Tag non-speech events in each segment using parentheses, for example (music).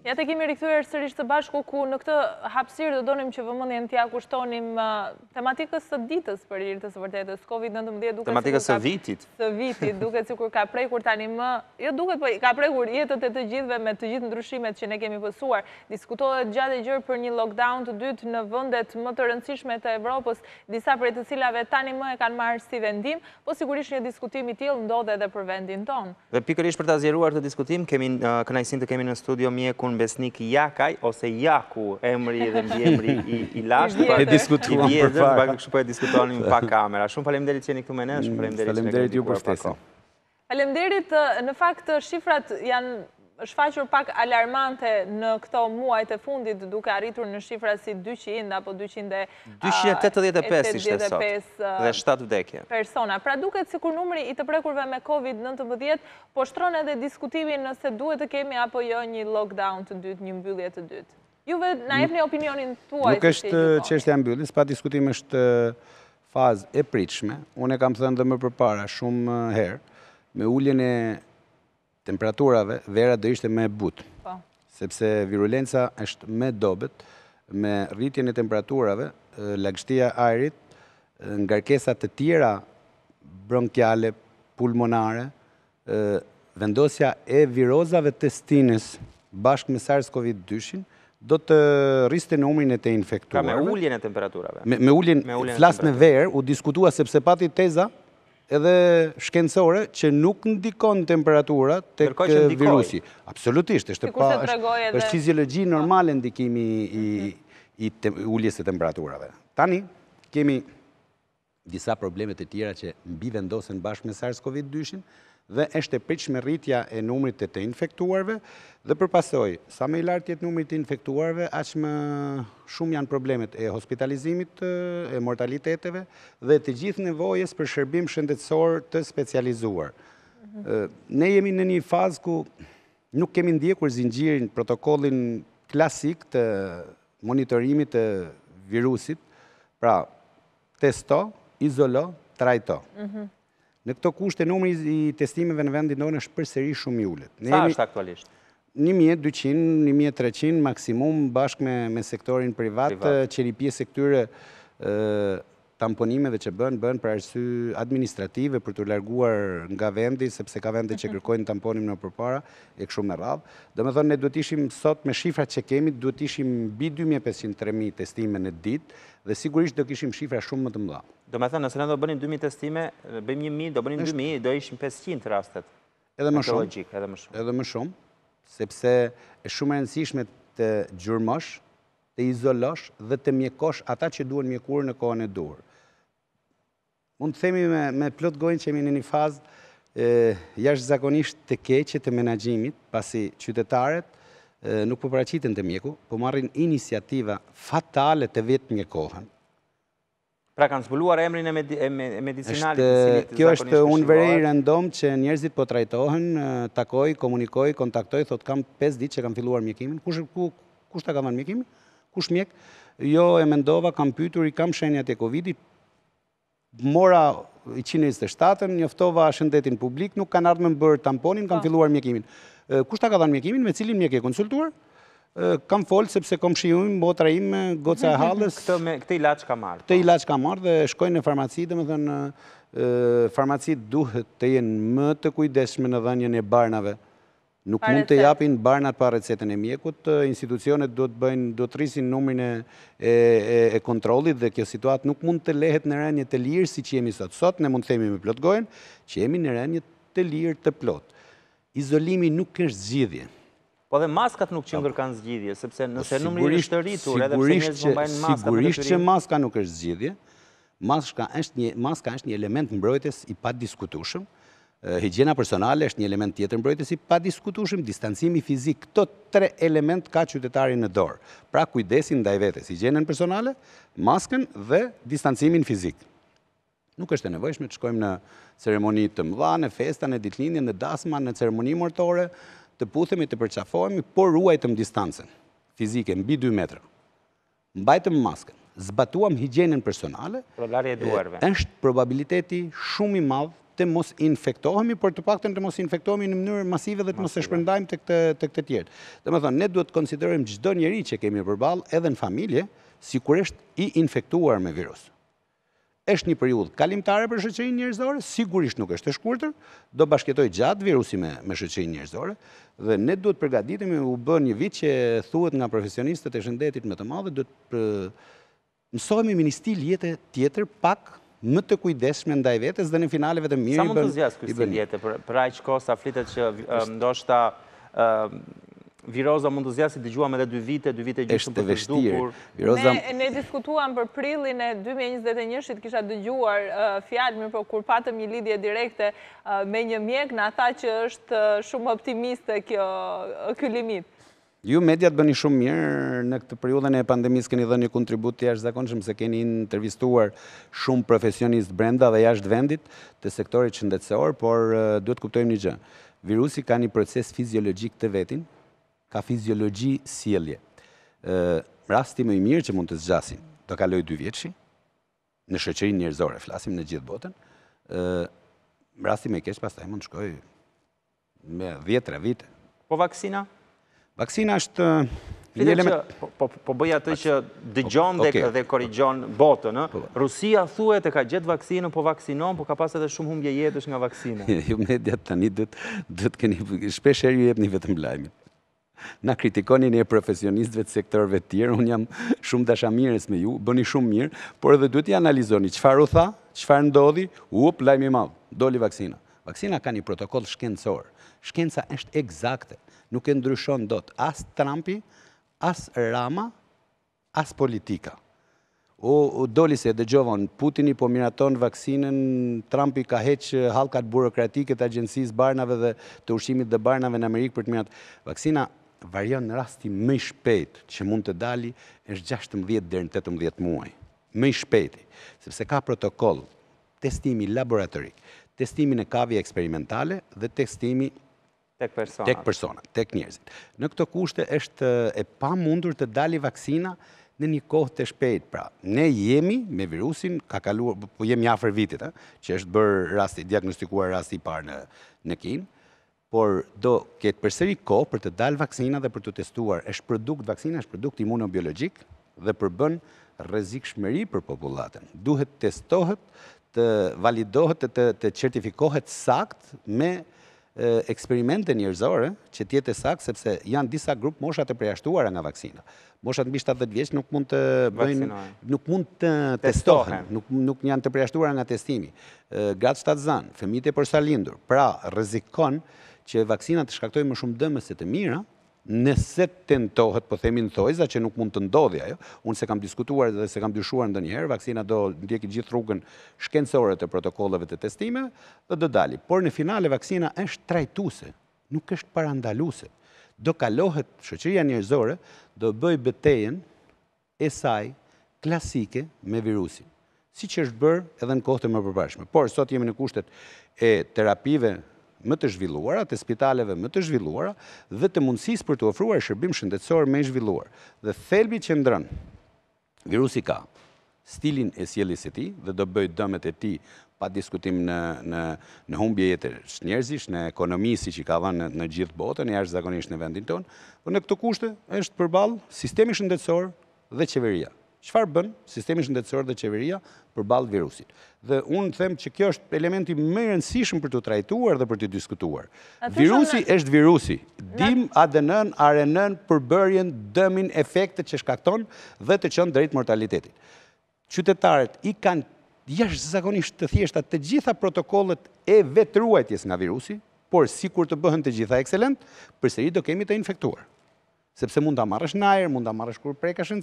Ja të kemi rikëthuar sërishë të bashku ku në këtë hapsirë do donim që vëmëndjen tja kushtonim uh, tematikës së ditës për njërë të së vërtetës, COVID-19 tematikës së vitit së vitit, duke cikur ka prejkur tani më jo duke të po ka prejkur jetët e të gjithve me të gjithë ndryshimet që ne kemi pësuar diskutohet gjatë e gjërë për një lockdown të dytë në vëndet më të rëndësishme të Evropës, disa për e të cilave tani më e kanë marë si vendim po sigurisht një diskutim i tjilë ndodhe dhe për vendin tonë. dhe pikërisht për të azjeruar të diskutim uh, kënajsin të kemi në studio mjeku grupën besnik Jakaj, ose Jaku, emri dhe mbjemri i lashtë. (laughs) E pra, (laughs) diskutuam për farë. Pra, I në këshu për po e diskutuam pa kamera. Shumë falem derit që jeni këtu me ne, shumë falem derit që ne këtë dikur në fakt, shifrat janë shfaqur pak alarmante në këto muajt e fundit duke arritur në shifra si 200 apo 285 ishte sot dhe 7 vdekje persona. Pra duket si kur numri i të prekurve me COVID-19 po shtron edhe diskutimin nëse duhet të kemi apo jo një lockdown të dytë, një mbyllje të dytë. Juve na e një opinionin tuaj. Nuk është që është e mbyllis, pa diskutim është fazë e pritshme. Unë e kam thënë dhe më përpara shumë herë me ulljen e temperaturave, vera dhe ishte me but. Po. Sepse virulenca është me dobet, me rritjen e temperaturave, lagështia aerit, nga rkesat të tjera bronkjale, pulmonare, vendosja e virozave të stinës bashkë me SARS-CoV-2, do të rriste numrin e të infektuar. Ka me ulljen e temperaturave. Me ulljen, flasë me verë, u diskutua sepse pati teza, edhe shkencore që nuk ndikon temperatura të virusi. Absolutisht, është fiziologi normale ndikimi i ulljes e temperaturave. Tani, kemi disa problemet e tjera që mbi vendosen bashkë me SARS-CoV-2-shin, dhe është e peqë me rritja e numrit të të infektuarve, dhe përpasoj, sa me i lartë jetë numrit të infektuarve, aqë më shumë janë problemet e hospitalizimit, e mortaliteteve, dhe të gjithë nevojes për shërbim shëndetsor të specializuar. Ne jemi në një fazë ku nuk kemi ndjekur zingjirin protokollin klasik të monitorimit të virusit, pra testo, izolo, trajto. Mhm. Në këto kushte numri i testimeve në vendin tonë është përsëri shumë i ulët. Sa është aktualisht? 1200, 1300 maksimum bashkë me sektorin privat, që një pjesë e këtyre tamponimeve që bën, bën për arsy administrative për të larguar nga vendi, sepse ka vende që mhm. kërkojnë tamponim në përpara, e këshu me radhë. Dhe me thonë, ne duhet ishim sot me shifra që kemi, duhet ishim bi 2500-3000 testime në ditë, dhe sigurisht do kishim shifra shumë më të mëdha. Do me thonë, nëse ne do bënim 2000 testime, bëjmë 1000, do bënim 2000, do ishim 500 rastet. Edhe më shumë. Edhe më shumë. Edhe më shumë, sepse e shumë rëndësishme të gjurmosh, të izolosh dhe të mjekosh ata që duen mjekur në kohën e durë. Unë të themi me plot gojnë që jemi në një fazë jashtë zakonisht të keqe të menagjimit, pasi qytetaret nuk përpraqitin po të mjeku, po marrin inisiativa fatale të vetë kohën. Pra kanë zbuluar emrin e medicinalit? Kjo është unë vërej rëndom që njerëzit po trajtohen, takoj, komunikoj, kontaktoj, thot kam 5 dit që kam filluar mjekimin, kush të ka vanë mjekimin, kush mjek, jo e mendova, kam pytur, i kam shenjat e Covidit, mora i 127-ën, njoftova shëndetin publik, nuk kanë ardhë me më bërë tamponin, kam po. filluar mjekimin. Kushta ka dhanë mjekimin, me cilin mjek e konsultuar? Kam folë, sepse kom shiujmë, botra ime, goca e mm, halës. Këte i laq ka marrë? Këte po. i ka marrë dhe shkojnë në farmaci, dhe më thënë, farmaci duhet të jenë më të kujdeshme në dhenjën e barnave. Nuk mund të japin barnat pa recetën e mjekut, institucionet do të bëjnë, do të rrisin numrin e kontrolit dhe kjo situatë nuk mund të lehet në rënjë të lirë si që jemi sot-sot, ne mund të themi me plotgojnë, që jemi në rënjë të lirë të plot. Izolimi nuk është zgjidhje. Po dhe maskat nuk qëndër kanë zgjidhje, sepse po nëse numërin është të rritur, edhe përse njëzë më bajnë maskat. Sigurisht që maska nuk është zgjidhje, maska është një element mbrojtës i pat diskutushëm, Higjena personale është një element tjetër në brojtësi, pa diskutushim distancimi fizik, këto tre element ka qytetari në dorë. Pra kujdesin nda i vetës, higjenen personale, masken dhe distancimin fizik. Nuk është e nevojshme të shkojmë në ceremoni të mdha, në festa, në ditlinje, në dasma, në ceremoni mërtore, të puthemi, të përqafojmi, por ruajtëm distancen fizike, në bi 2 metrë, në bajtëm masken, zbatuam higjenen personale, është probabiliteti shumë i madhë të mos infektohemi, por të pakten të mos infektohemi në mënyrë masive dhe të mos e shpërndajmë të këtë, të Dhe më thonë, ne duhet të konsiderojmë gjithdo njeri që kemi përbal edhe në familje, si kur eshtë i infektuar me virus. Eshtë një periud kalimtare për shëqenjë njërzore, sigurisht nuk është e shkurëtër, do bashketoj gjatë virusi me, me shëqenjë njërzore, dhe ne duhet të përgaditemi u bën një vit që thuhet nga profesionistët e shëndetit më të madhe, duhet mësojmë i ministil jetë tjetër pak më të kujdeshme ndaj vetës dhe në finaleve të mirë i bërë. Sa mund të zjasë kështë i djetë, për a që kosa sa flitet që ndoshta Viroza mund të zjasë i të edhe 2 vite, 2 vite gjithëm për të shdukur. Ne diskutuam për prillin e 2021-shit kisha dëgjuar fjallë, mirë po kur patëm një lidhje direkte me një mjek, në ata që është shumë optimiste kjo limitë. Ju mediat bëni shumë mirë në këtë periudhën e pandemisë keni dhënë një kontribut të jashtëzakonshëm se keni intervistuar shumë profesionistë brenda dhe jashtë vendit të sektorit shëndetësor, por duhet të kuptojmë një gjë. Virusi ka një proces fiziologjik të vetin, ka fiziologji sjellje. Ë rasti më i mirë që mund të zgjasin do kaloj 2 vjeçi në shoqërinë njerëzore, flasim në gjithë botën. Ë rasti më i keq pastaj mund të shkojë me 10 vite. Po vaksina Vaksina është... Uh, po po, po bëja të që dëgjon dhe korrigjon botën, po. Rusia thuet e ka gjithë vaksinën, po vaksinon, po ka pasë edhe shumë humbje jetës nga vaksinën. (laughs) Ju mediat tani dhëtë këni, shpesher ju jepë një vetëm lajmit. Na kritikoni një profesionistëve të sektorëve tjerë, unë jam shumë mirës me ju, bëni shumë mirë, por edhe dhëtë i analizoni, qëfar u tha, qëfar ndodhi, up, lajmi madhë, doli vaksina. Vakcina ka një protokoll shkencorë, shkenca është egzaktet nuk e ndryshon dot as Trumpi, as Rama, as politika. O, doli se dhe gjovon, i po miraton vaksinën, Trumpi ka heqë halkat burokratike të agjensis barnave dhe të ushimit dhe barnave në Amerikë për të miratë. Vaksina varion në rasti më shpetë që mund të dali është 16 dhe 18 muaj. Më shpetë, sepse ka protokoll, testimi laboratorik, testimi në kavje eksperimentale dhe testimi Tek persona. Tek persona, tek njerëzit. Në këto kushte është e pa mundur të dali vaksina në një kohë të shpejt. Pra, ne jemi me virusin, ka kaluar, po jemi afer vitit, që është bërë rasti, diagnostikuar rasti parë në, në kinë, por do ketë përseri ko për të dalë vaksina dhe për të testuar, është produkt vaksina, është produkt imunobiologik dhe përbën rezik shmeri për populatën. Duhet testohet, të validohet, të, të, certifikohet sakt me eksperimente njërzore që tjetë e sakë, sepse janë disa grupë moshat e preashtuara nga vakcina. Moshat mbi 70 vjeqë nuk mund të bëjnë, nuk mund të testohen, nuk janë të preashtuara nga testimi. Gatë shtatë zanë, femite përsa lindur, pra rezikon që vakcinat të shkaktoj më shumë dëmës e të mira, nëse tentohet, po themin thojza që nuk mund të ndodhja, ajo, unë se kam diskutuar dhe se kam dyshuar ndë njëherë, vakcina do ndjeki gjithë rrugën shkencore të protokollëve të testime, dhe do dali. Por në finale vakcina është trajtuse, nuk është parandaluse. Do kalohet shëqëria njërzore, do bëj betejen e saj klasike me virusin, si që është bërë edhe në kohët e më përbashme. Por, sot jemi në kushtet e terapive më të zhvilluara, të spitaleve më të zhvilluara dhe të mundësis për të ofruar shërbim shëndetësor me zhvilluar. Dhe thelbi që ndrën, virusi ka stilin e sjelis e ti dhe do bëjt dëmet e ti pa diskutim në humbje jetë njerëzish, në ekonomisi që ka vanë në gjithë botën, jashtëzakonisht ashtë zakonisht në vendin tonë, por në këto kushte është përbal sistemi shëndetësor dhe qeveria. Qëfar bën sistemi shëndetësor dhe qeveria për balë virusit? Dhe unë them që kjo është elementi më rëndësishëm për të trajtuar dhe për të diskutuar. Virusi është virusi. Dim, adenën, arenën, përbërjen, dëmin, efektet që shkakton dhe të qënë drejtë mortalitetit. Qytetarët i kanë jashtë zakonisht të thjeshtat të gjitha protokollet e vetruajtjes nga virusi, por si kur të bëhen të gjitha ekselent, përse i do kemi të infektuar sepse mund të amarrësh në mund të amarrësh kur prekash në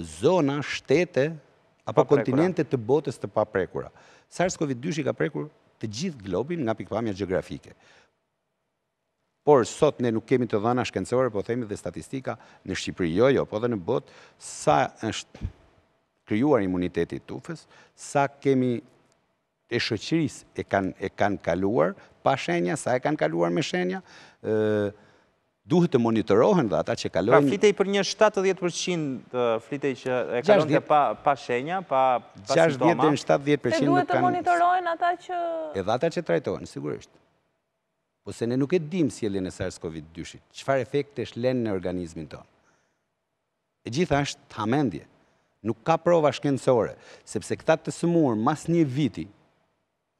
zona, shtete, apo kontinente të botës të paprekura. SARS-CoV-2 ka prekur të gjithë globin nga pikpamja geografike. Por sot ne nuk kemi të dhëna shkencore, po themi dhe statistika në Shqipëri, jo, jo, po dhe në botë, sa është kryuar imunitetit të ufës, sa kemi e shëqëris e kanë kaluar, pa shenja, sa e kanë kaluar me shenja, nështë, duhet të monitorohen dhe ata që kalohen... Pra flitej për një 70% flitej që e kalohen të pa shenja, pa sintoma... 60-70% dhe kanë... Dhe duhet të monitorohen ata që... E dhe ata që trajtohen, sigurisht. Po se ne nuk e dim si e lene sars cov 2 shit Qëfar efekt e shlenë në organizmin tonë? E gjitha është të hamendje. Nuk ka prova shkendësore, sepse këta të sëmurë mas një viti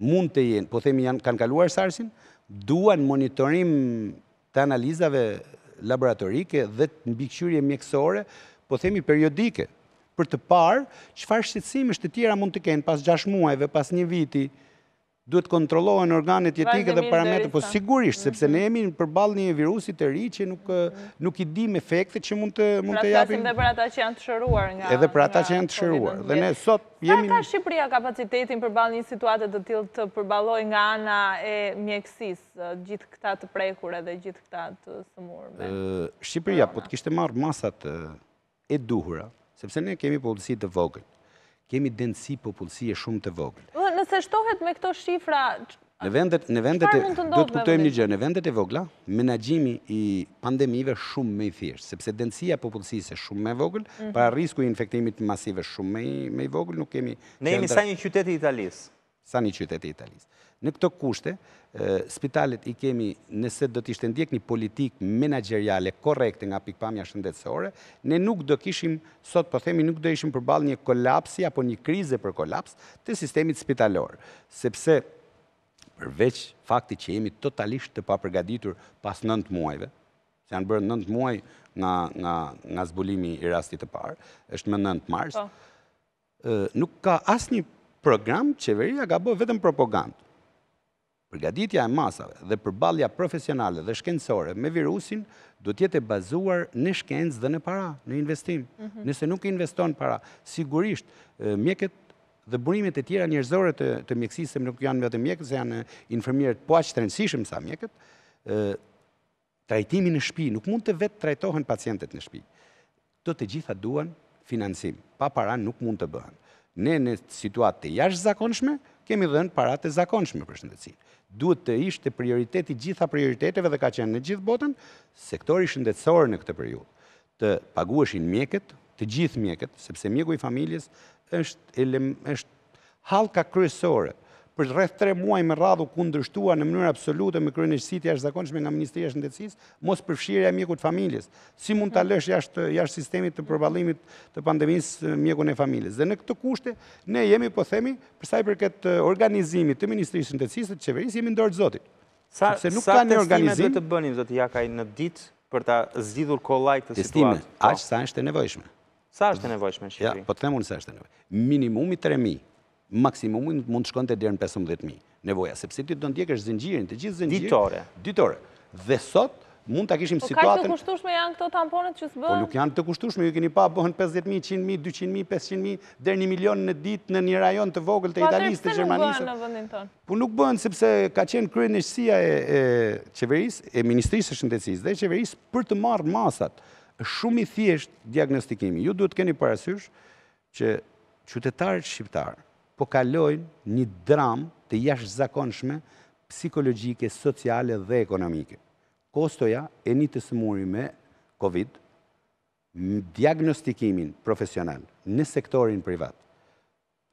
mund të jenë, po themi janë kanë kaluar SARS-in, duan monitorim të analizave laboratorike dhe të në e mjekësore, po themi periodike, për të parë, qëfar shqetsim është të tjera mund të kenë pas 6 muajve, pas një viti, duhet kontrollohen organet jetike dhe parametrat po sigurisht sepse mhm. ne jemi perballë një virusi të ri që nuk nuk i dim efektet që mund të mund të pra japin edhe për ata që janë të shëruar nga edhe për ata që janë të shëruar dhe ne sot jemi Ka Shqipëria kapacitetin përballë një situatë të till të përballojë nga ana e mjekësisë gjithë këta të prekur edhe gjithë këta të sëmurë Shqipëria po të kishte marr masat e duhura sepse ne kemi popullsi të vogël kemi densitet popullsie shumë të vogël se shtohet me këto shifra... Në vendet, do të kutojmë një gjërë, në vendet e vogla, menagjimi i pandemive shumë me i thjeshtë, sepse densia popullësise shumë me vogël, mhm. para risku i infektimit masive shumë me i vogël, nuk kemi... Ne jemi sa një qyteti italisë sa një qytetit italisë. Në këto kushte, spitalet i kemi, nëse do të ishte ndjek një politik menageriale korekte nga pikpamja shëndetësore, ne nuk do kishim, sot po themi, nuk do ishim përbal një kolapsi apo një krize për kolaps të sistemit spitalor, sepse përveç fakti që jemi totalisht të papërgaditur pas nëntë muajve, që janë bërë nëntë muaj nga zbulimi i rastit të parë, është më nëntë marsë, po. nuk ka asë një program qeveria ka bërë vetëm propagandë. Përgaditja e masave dhe përbalja profesionale dhe shkencore me virusin do tjetë e bazuar në shkencë dhe në para, në investim. Mhm. Nëse nuk investon para, sigurisht mjeket dhe burimet e tjera njërzore të mjekësisëm nuk janë vetë mjekët, se janë informirët po aqë të rëndësishëm sa mjekët, trajtimi në shpi, nuk mund të vetë trajtohen pacientet në shpi. Të të gjitha duan financim, pa para nuk mund të bëhen ne në situatë të jash zakonshme, kemi dhenë parat të zakonshme për shëndetësi. Duhet të ishte prioriteti gjitha prioriteteve dhe ka qenë në gjithë botën, sektori shëndetësorë në këtë periud, të paguashin mjeket, të gjithë mjeket, sepse mjeku i familjes është, është halka kryesore, për rreth 3 muaj me radhë ku ndërtuar në mënyrë absolute me kryeneshit e zakonshme nga Ministria e Shëndetësisë, mos përfshirja e mjekut familjes. Si mund ta lësh jashtë jashtë sistemit të përballimit të pandemisë mjekun e familjes? Dhe në këtë kushte ne jemi po themi për sa i përket organizimit të Ministrisë së Shëndetësisë të qeverisë jemi dorë Zotit. Sa se nuk kanë ne organizim të bënim Zoti Jakaj në ditë për ta zgjidhur kollaj këtë situatë. Aq po. sa është e nevojshme. Sa është e nevojshme në Shqipëri? Ja, po të themun se është e nevojshme. Minimumi 3000 maksimum mund të shkonte deri në 15000 nevoja, sepse ti do ndjekësh zinxhirin, të gjithë zinxhirin ditore. Ditore. Dhe sot mund ta kishim po situatën. Po ka të kushtueshme janë këto tamponet që s'bën? Po nuk janë të kushtueshme, ju keni pa bëhen 50000, 100000, 200000, 500000 deri 1 milion në ditë në një rajon të vogël të po Italisë, të Gjermanisë. Po nuk bëhen sepse ka qenë kryenësia e, e qeverisë, e ministrisë së shëndetësisë dhe qeverisë për të marrë masat. Shumë i thjesht diagnostikimi. Ju duhet keni parasysh që qytetarët shqiptarë po kalojnë një dram të jash zakonshme psikologjike, sociale dhe ekonomike. Kostoja e një të sëmuri me COVID, diagnostikimin profesional në sektorin privat,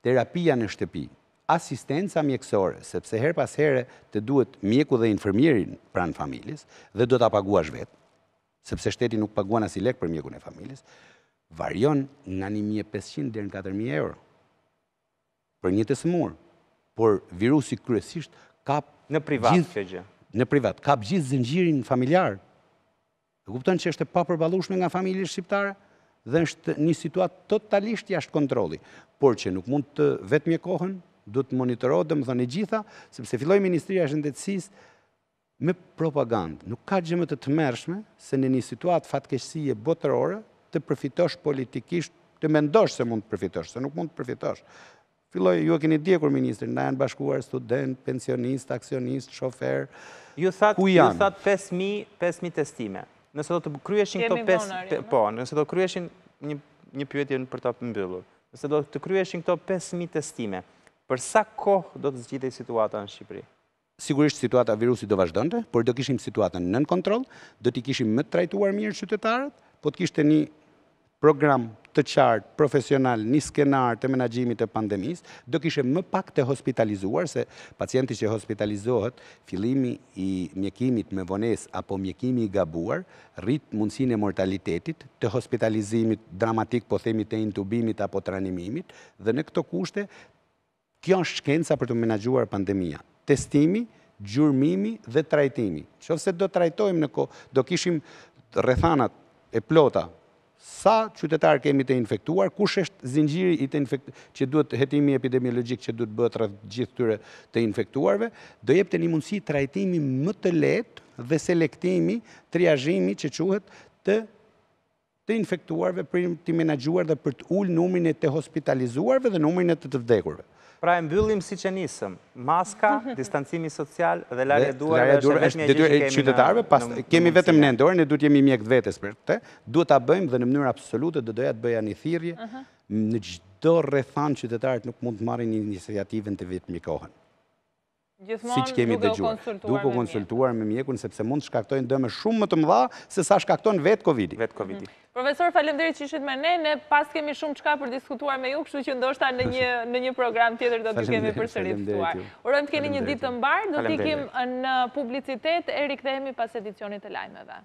terapia në shtëpi, asistenca mjekësore, sepse her pas here të duhet mjeku dhe infirmierin pranë familjes dhe do të apaguash vetë, sepse shteti nuk paguan asilek lek për mjeku në familjes, varion nga 1.500 dhe në 4.000 euro për një të smur. Por virusi kryesisht kap... Në privat, kjo gjë. Në privat, kap gjithë zëngjirin familjarë. E kuptën që është e përbalushme nga familje shqiptare dhe është një situatë totalisht jashtë kontroli. Por që nuk mund të vetë mje kohën, du të monitorohet dhe më dhënë e gjitha, sepse filloj Ministria Shëndetsis me propagandë. Nuk ka gjemë të të mershme se në një situatë fatkesie botërore të përfitosh politikisht, të mendosh se mund të përfitosh, se nuk mund të përfitosh. Filloj, ju e keni dje kur ministrin, na janë bashkuar student, pensionist, aksionist, shofer, ku janë? Ju thatë 5.000 testime. Nëse do të kryeshin këto 5... Po, nëse do kryeshin një pyetjen për të mbyllur. Nëse do të kryeshin këto 5.000 testime, për sa kohë do të zgjitej situata në Shqipëri? Sigurisht situata virusit do vazhdojnëte, por do kishim situata nën kontrol, do t'i kishim më të trajtuar mirë qytetarët, po t'kishte një program të qartë, profesional, një skenar të menagjimit të pandemis, do kishe më pak të hospitalizuar, se pacienti që hospitalizohet, filimi i mjekimit me vones apo mjekimi i gabuar, rritë mundësin e mortalitetit, të hospitalizimit dramatik, po themi të intubimit apo të ranimimit, dhe në këto kushte, kjo është shkenca për të menagjuar pandemija. Testimi, gjurmimi dhe trajtimi. Qo se do trajtojmë në ko, do kishim rethanat, e plota sa qytetarë kemi të infektuar, kush është zingjiri i të infektuar, që duhet hetimi epidemiologik që duhet bëtë rrët gjithë tyre të infektuarve, do jep të një mundësi të më të letë dhe selektimi, triajimi që quhet të të infektuarve për të menagjuar dhe për të ullë numërin e të hospitalizuarve dhe numërin e të të vdekurve. Pra e mbyllim si që nisëm, maska, (laughs) distancimi social dhe larje duar dhe është vetë një gjithë që kemi në pas kemi vetëm në ndorë, ne duhet jemi mjekët vetës për të, duhet të bëjmë dhe në mënyrë absolute dhe doja të bëja një thirje, në gjithë do rrethan qytetarët nuk mund të marrin një inisiativën të vitë mjekohën si që kemi dhe o konsultuar me mjekun, sepse mund të shkaktojnë dëme shumë më të mëdha, se sa shkaktojnë vetë Covid-i. Mhm. Profesor, falem që ishit me ne, ne pas kemi shumë qka për diskutuar me ju, kështu që ndoshta në një (laughs) program tjetër do të kemi për të rizituar. Urojmë të keni një ditë të mbarë, do t'i në publicitet, Erik dhe hemi pas edicionit e lajmeve.